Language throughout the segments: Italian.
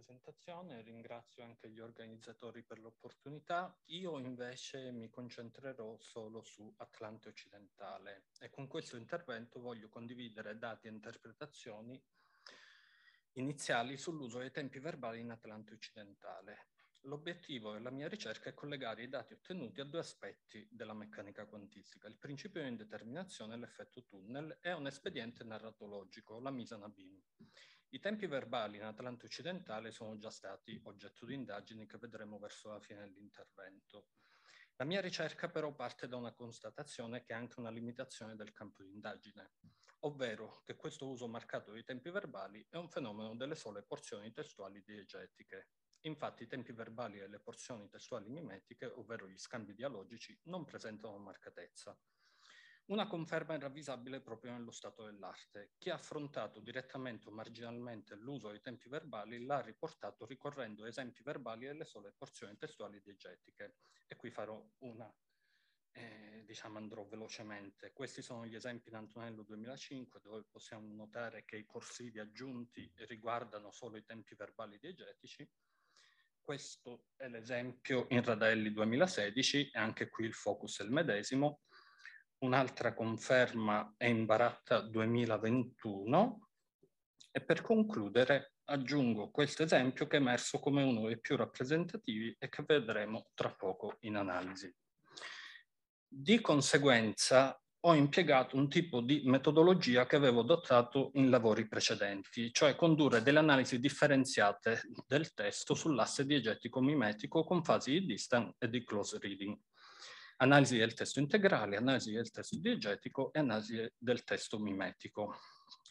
presentazione, ringrazio anche gli organizzatori per l'opportunità. Io invece mi concentrerò solo su Atlante Occidentale e con questo intervento voglio condividere dati e interpretazioni iniziali sull'uso dei tempi verbali in Atlante Occidentale. L'obiettivo della mia ricerca è collegare i dati ottenuti a due aspetti della meccanica quantistica, il principio di indeterminazione e l'effetto tunnel e un espediente narratologico, la Misa Nabini. I tempi verbali in Atlante occidentale sono già stati oggetto di indagini che vedremo verso la fine dell'intervento. La mia ricerca però parte da una constatazione che è anche una limitazione del campo di indagine, ovvero che questo uso marcato dei tempi verbali è un fenomeno delle sole porzioni testuali diegetiche. Infatti i tempi verbali e le porzioni testuali mimetiche, ovvero gli scambi dialogici, non presentano marcatezza. Una conferma irravvisabile proprio nello stato dell'arte. Chi ha affrontato direttamente o marginalmente l'uso dei tempi verbali l'ha riportato ricorrendo a esempi verbali delle sole porzioni testuali diegetiche. E qui farò una, eh, diciamo andrò velocemente. Questi sono gli esempi in Antonello 2005 dove possiamo notare che i corsivi aggiunti riguardano solo i tempi verbali diegetici. Questo è l'esempio in Radelli 2016 e anche qui il focus è il medesimo un'altra conferma è in baratta 2021 e per concludere aggiungo questo esempio che è emerso come uno dei più rappresentativi e che vedremo tra poco in analisi. Di conseguenza ho impiegato un tipo di metodologia che avevo adottato in lavori precedenti, cioè condurre delle analisi differenziate del testo sull'asse diegetico-mimetico con fasi di distance e di close reading analisi del testo integrale, analisi del testo diegetico e analisi del testo mimetico.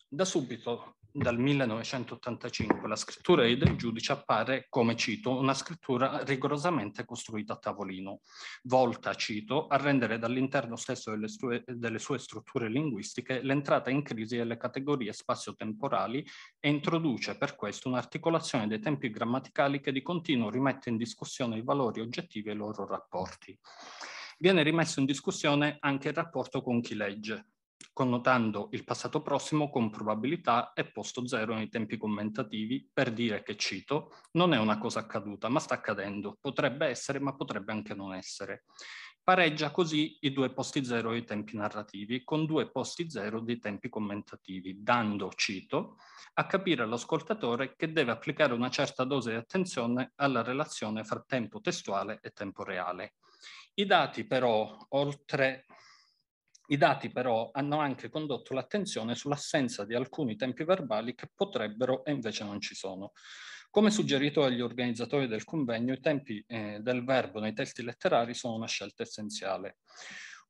Da subito, dal 1985, la scrittura del giudice appare, come cito, una scrittura rigorosamente costruita a tavolino, volta, cito, a rendere dall'interno stesso delle sue, delle sue strutture linguistiche l'entrata in crisi delle categorie spazio-temporali e introduce per questo un'articolazione dei tempi grammaticali che di continuo rimette in discussione i valori oggettivi e i loro rapporti viene rimesso in discussione anche il rapporto con chi legge, connotando il passato prossimo con probabilità e posto zero nei tempi commentativi per dire che, cito, non è una cosa accaduta, ma sta accadendo, potrebbe essere, ma potrebbe anche non essere. Pareggia così i due posti zero dei tempi narrativi, con due posti zero dei tempi commentativi, dando, cito, a capire all'ascoltatore che deve applicare una certa dose di attenzione alla relazione fra tempo testuale e tempo reale. I dati però, oltre i dati però hanno anche condotto l'attenzione sull'assenza di alcuni tempi verbali che potrebbero e invece non ci sono. Come suggerito agli organizzatori del convegno, i tempi eh, del verbo nei testi letterari sono una scelta essenziale.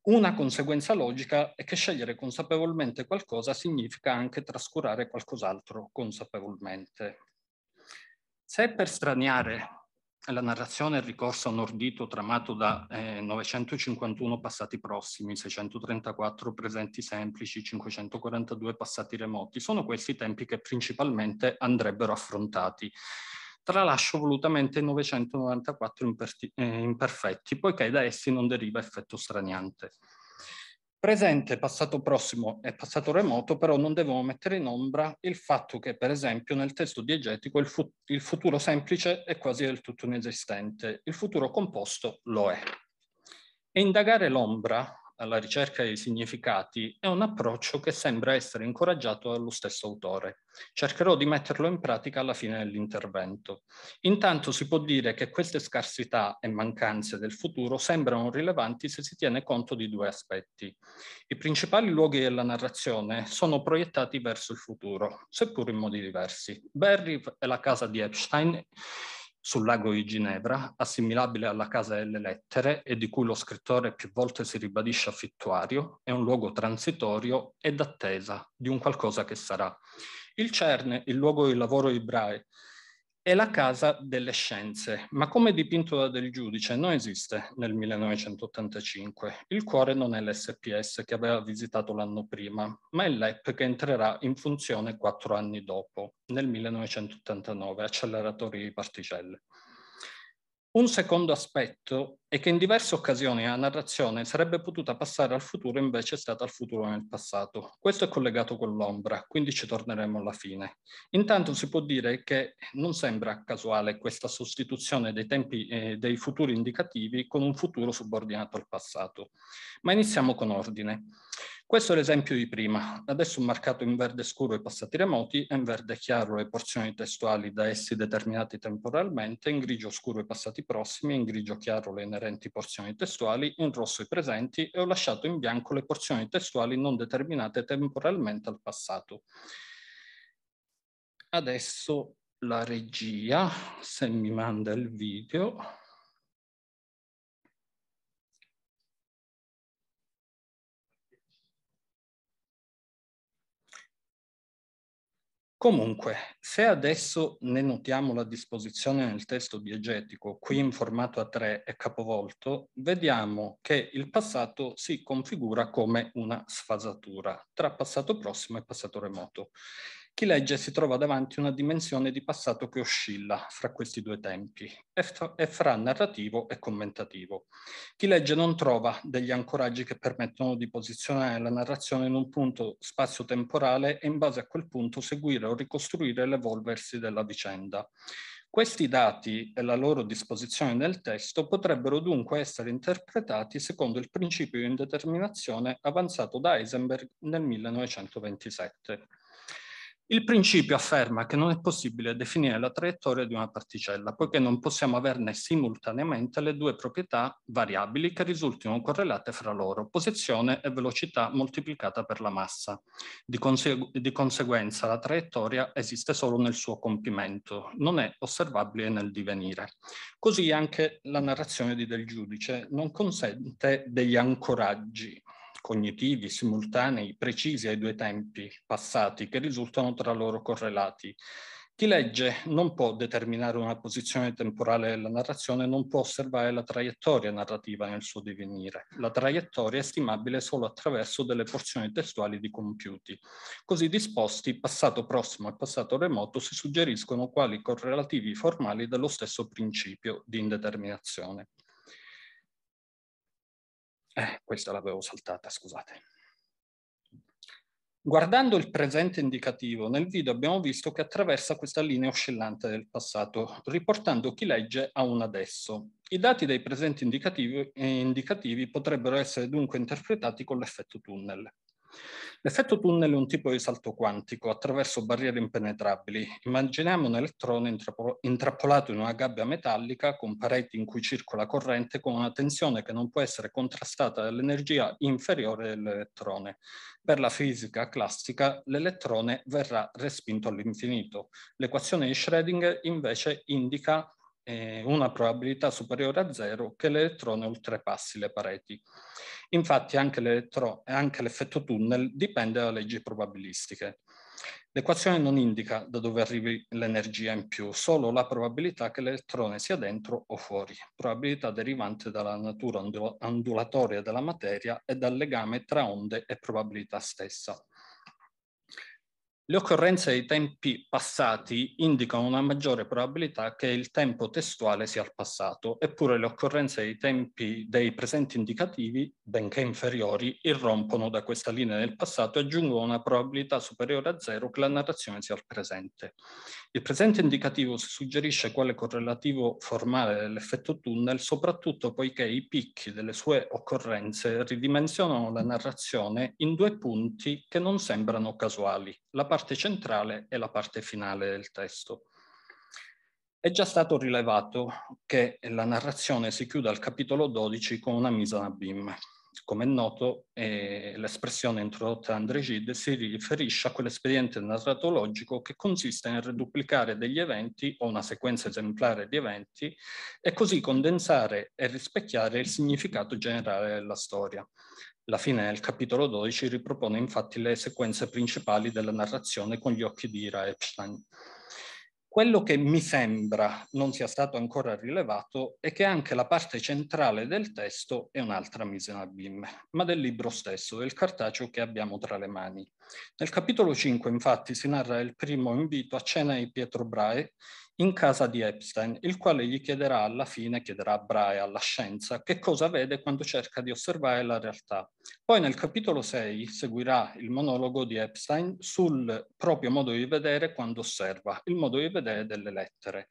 Una conseguenza logica è che scegliere consapevolmente qualcosa significa anche trascurare qualcos'altro consapevolmente. Se per straniare la narrazione è ricorsa a un ordito tramato da eh, 951 passati prossimi, 634 presenti semplici, 542 passati remoti. Sono questi i tempi che principalmente andrebbero affrontati. Tralascio volutamente i 994 imperti, eh, imperfetti, poiché da essi non deriva effetto straniante presente, passato prossimo e passato remoto, però non devono mettere in ombra il fatto che, per esempio, nel testo diegetico il, fu il futuro semplice è quasi del tutto inesistente, il futuro composto lo è. E indagare l'ombra alla ricerca dei significati è un approccio che sembra essere incoraggiato dallo stesso autore. Cercherò di metterlo in pratica alla fine dell'intervento. Intanto si può dire che queste scarsità e mancanze del futuro sembrano rilevanti se si tiene conto di due aspetti. I principali luoghi della narrazione sono proiettati verso il futuro, seppur in modi diversi. Barry è la casa di Epstein sul lago di Ginevra, assimilabile alla Casa delle Lettere e di cui lo scrittore più volte si ribadisce affittuario, è un luogo transitorio e d'attesa di un qualcosa che sarà. Il CERN, il luogo di lavoro di Brahe, è la casa delle scienze, ma come dipinto da Del Giudice non esiste nel 1985. Il cuore non è l'SPS che aveva visitato l'anno prima, ma è l'EP che entrerà in funzione quattro anni dopo, nel 1989, acceleratori di particelle. Un secondo aspetto è che in diverse occasioni la narrazione sarebbe potuta passare al futuro, invece è stata al futuro nel passato. Questo è collegato con l'ombra, quindi ci torneremo alla fine. Intanto si può dire che non sembra casuale questa sostituzione dei tempi eh, dei futuri indicativi con un futuro subordinato al passato. Ma iniziamo con ordine. Questo è l'esempio di prima. Adesso ho marcato in verde scuro i passati remoti e in verde chiaro le porzioni testuali da essi determinate temporalmente, in grigio scuro i passati prossimi, in grigio chiaro le inerenti porzioni testuali, in rosso i presenti e ho lasciato in bianco le porzioni testuali non determinate temporalmente al passato. Adesso la regia, se mi manda il video... Comunque, se adesso ne notiamo la disposizione nel testo diegetico, qui in formato A3 e capovolto, vediamo che il passato si configura come una sfasatura tra passato prossimo e passato remoto. Chi legge si trova davanti a una dimensione di passato che oscilla fra questi due tempi, e fra narrativo e commentativo. Chi legge non trova degli ancoraggi che permettono di posizionare la narrazione in un punto spazio-temporale e in base a quel punto seguire o ricostruire l'evolversi della vicenda. Questi dati e la loro disposizione nel testo potrebbero dunque essere interpretati secondo il principio di indeterminazione avanzato da Heisenberg nel 1927. Il principio afferma che non è possibile definire la traiettoria di una particella, poiché non possiamo averne simultaneamente le due proprietà variabili che risultino correlate fra loro, posizione e velocità moltiplicata per la massa. Di, conse di conseguenza la traiettoria esiste solo nel suo compimento, non è osservabile nel divenire. Così anche la narrazione di del giudice non consente degli ancoraggi, cognitivi simultanei precisi ai due tempi passati che risultano tra loro correlati. Chi legge non può determinare una posizione temporale della narrazione, non può osservare la traiettoria narrativa nel suo divenire. La traiettoria è stimabile solo attraverso delle porzioni testuali di compiuti. Così disposti, passato prossimo e passato remoto, si suggeriscono quali correlativi formali dello stesso principio di indeterminazione. Eh, questa l'avevo saltata, scusate. Guardando il presente indicativo, nel video abbiamo visto che attraversa questa linea oscillante del passato, riportando chi legge a un adesso. I dati dei presenti indicativi, eh, indicativi potrebbero essere dunque interpretati con l'effetto tunnel. L'effetto tunnel è un tipo di salto quantico attraverso barriere impenetrabili. Immaginiamo un elettrone intrappolato in una gabbia metallica con pareti in cui circola corrente con una tensione che non può essere contrastata dall'energia inferiore dell'elettrone. Per la fisica classica l'elettrone verrà respinto all'infinito. L'equazione di Schrödinger invece indica eh, una probabilità superiore a zero che l'elettrone oltrepassi le pareti. Infatti anche, l'effetto tunnel dipende da leggi probabilistiche. L'equazione non indica da dove arrivi l'energia in più, solo la probabilità che l'elettrone sia dentro o fuori, probabilità derivante dalla natura ondulatoria della materia e dal legame tra onde e probabilità stessa. Le occorrenze dei tempi passati indicano una maggiore probabilità che il tempo testuale sia al passato, eppure le occorrenze dei tempi dei presenti indicativi, benché inferiori, irrompono da questa linea del passato e aggiungono una probabilità superiore a zero che la narrazione sia al presente. Il presente indicativo si suggerisce quale correlativo formale dell'effetto tunnel, soprattutto poiché i picchi delle sue occorrenze ridimensionano la narrazione in due punti che non sembrano casuali la parte centrale e la parte finale del testo. È già stato rilevato che la narrazione si chiude al capitolo 12 con una misa nabim. Come è noto, eh, l'espressione introdotta da André Gide si riferisce a quell'espediente narratologico che consiste nel reduplicare degli eventi o una sequenza esemplare di eventi e così condensare e rispecchiare il significato generale della storia. La fine del capitolo 12 ripropone infatti le sequenze principali della narrazione con gli occhi di Ira Epstein. Quello che mi sembra non sia stato ancora rilevato è che anche la parte centrale del testo è un'altra misenabim, ma del libro stesso, del cartaceo che abbiamo tra le mani. Nel capitolo 5, infatti, si narra il primo invito a cena di Pietro Brahe, in casa di Epstein, il quale gli chiederà alla fine, chiederà a Brahe, alla scienza, che cosa vede quando cerca di osservare la realtà. Poi nel capitolo 6 seguirà il monologo di Epstein sul proprio modo di vedere quando osserva, il modo di vedere delle lettere.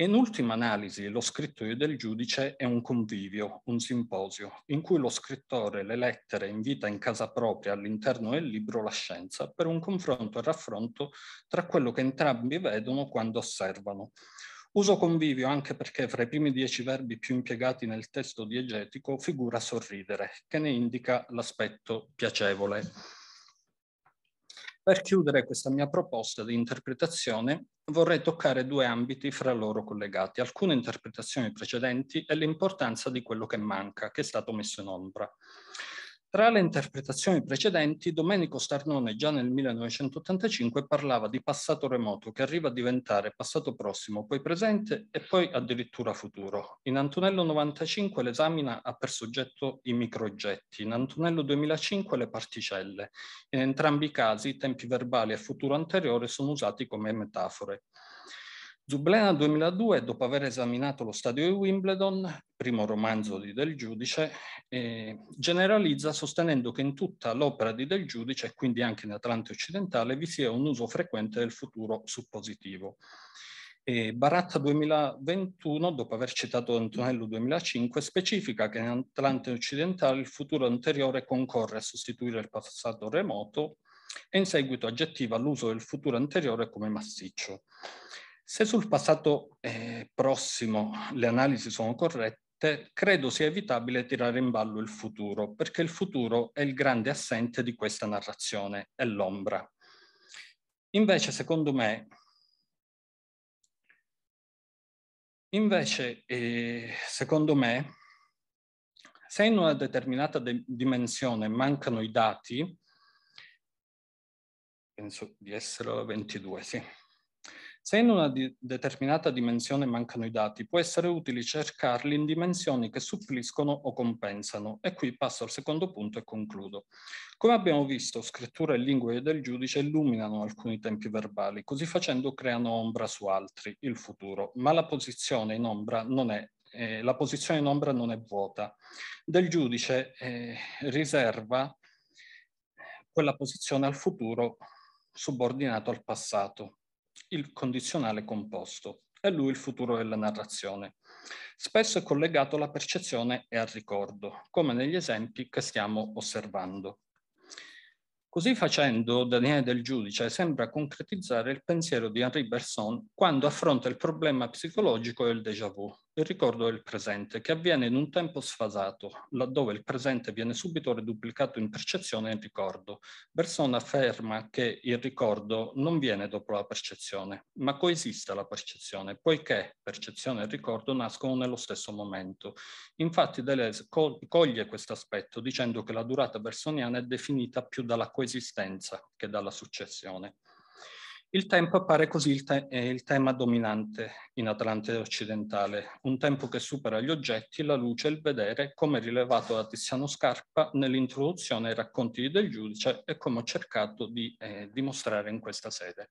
E in ultima analisi lo scrittoio del giudice è un convivio, un simposio, in cui lo scrittore le lettere invita in casa propria all'interno del libro la scienza per un confronto e raffronto tra quello che entrambi vedono quando osservano. Uso convivio anche perché fra i primi dieci verbi più impiegati nel testo diegetico figura sorridere, che ne indica l'aspetto piacevole. Per chiudere questa mia proposta di interpretazione vorrei toccare due ambiti fra loro collegati, alcune interpretazioni precedenti e l'importanza di quello che manca, che è stato messo in ombra. Tra le interpretazioni precedenti, Domenico Starnone già nel 1985 parlava di passato remoto che arriva a diventare passato prossimo, poi presente e poi addirittura futuro. In Antonello 95 l'esamina ha per soggetto i microoggetti, in Antonello 2005 le particelle. In entrambi i casi i tempi verbali e futuro anteriore sono usati come metafore. Zublena 2002, dopo aver esaminato lo stadio di Wimbledon, primo romanzo di Del Giudice, eh, generalizza sostenendo che in tutta l'opera di Del Giudice, e quindi anche in Atlante occidentale, vi sia un uso frequente del futuro suppositivo. E eh, Baratta 2021, dopo aver citato Antonello 2005, specifica che in Atlante occidentale il futuro anteriore concorre a sostituire il passato remoto e in seguito aggettiva l'uso del futuro anteriore come massiccio. Se sul passato eh, prossimo le analisi sono corrette, credo sia evitabile tirare in ballo il futuro, perché il futuro è il grande assente di questa narrazione, è l'ombra. Invece, secondo me, invece, eh, secondo me se in una determinata de dimensione mancano i dati, penso di essere 22, sì, se in una di determinata dimensione mancano i dati, può essere utile cercarli in dimensioni che suppliscono o compensano. E qui passo al secondo punto e concludo. Come abbiamo visto, scrittura e lingue del giudice illuminano alcuni tempi verbali, così facendo creano ombra su altri, il futuro, ma la posizione in ombra non è eh, la posizione in ombra non è vuota. Del giudice eh, riserva quella posizione al futuro subordinato al passato il condizionale composto e lui il futuro della narrazione. Spesso è collegato alla percezione e al ricordo, come negli esempi che stiamo osservando. Così facendo, Daniele del Giudice sembra concretizzare il pensiero di Henri Berson quando affronta il problema psicologico del déjà vu, il ricordo del presente, che avviene in un tempo sfasato, laddove il presente viene subito reduplicato in percezione e in ricordo. Bersone afferma che il ricordo non viene dopo la percezione, ma coesiste la percezione, poiché percezione e ricordo nascono nello stesso momento. Infatti Deleuze co coglie questo aspetto dicendo che la durata bersoniana è definita più dalla coesistenza che dalla successione. Il tempo appare così il, te il, tema dominante in Atlante occidentale, un tempo che supera gli oggetti, la luce e il vedere, come rilevato da Tiziano Scarpa nell'introduzione ai racconti del giudice e come ho cercato di eh, dimostrare in questa sede.